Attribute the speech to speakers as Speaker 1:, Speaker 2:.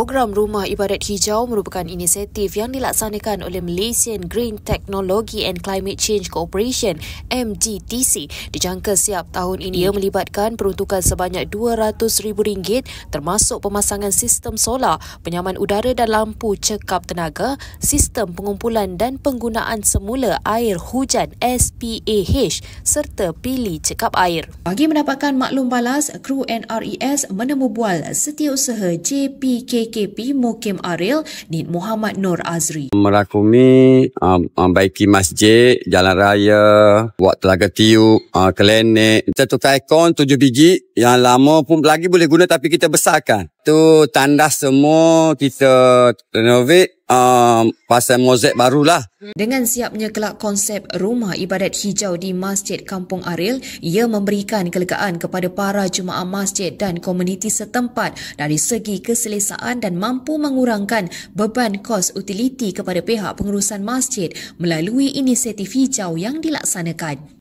Speaker 1: Program Rumah Ibadat Hijau merupakan inisiatif yang dilaksanakan oleh Malaysian Green Technology and Climate Change Cooperation MGTC dijangka siap tahun ini. Ia melibatkan peruntukan sebanyak rm ringgit, termasuk pemasangan sistem solar, penyaman udara dan lampu cekap tenaga, sistem pengumpulan dan penggunaan semula air hujan SPAH serta pilih cekap air. Bagi mendapatkan maklum balas, kru NRES menemubual setiausaha JPK AKP Mukim Aril Nid Muhammad Nur Azri.
Speaker 2: Merakumi, um, membaiki um, masjid, jalan raya, buat telaga tiup, uh, klinik. Kita tukar ikon 7 biji yang lama pun lagi boleh guna tapi kita besarkan tu tandas semua kita renovate um, pasal mozek barulah.
Speaker 1: Dengan siapnya kelak konsep rumah ibadat hijau di Masjid Kampung Aril, ia memberikan kelegaan kepada para jemaah masjid dan komuniti setempat dari segi keselesaan dan mampu mengurangkan beban kos utiliti kepada pihak pengurusan masjid melalui inisiatif hijau yang dilaksanakan.